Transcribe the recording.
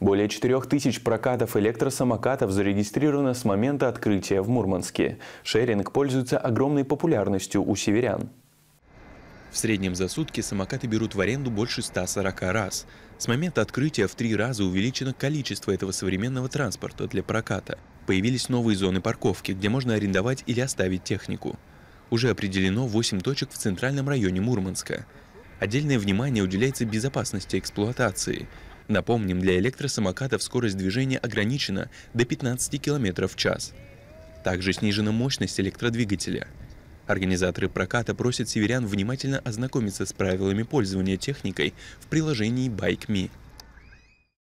Более 4000 прокатов электросамокатов зарегистрировано с момента открытия в Мурманске. Шеринг пользуется огромной популярностью у северян. В среднем за сутки самокаты берут в аренду больше 140 раз. С момента открытия в три раза увеличено количество этого современного транспорта для проката. Появились новые зоны парковки, где можно арендовать или оставить технику. Уже определено 8 точек в центральном районе Мурманска. Отдельное внимание уделяется безопасности эксплуатации – Напомним, для электросамокатов скорость движения ограничена до 15 км в час. Также снижена мощность электродвигателя. Организаторы проката просят северян внимательно ознакомиться с правилами пользования техникой в приложении BikeMe.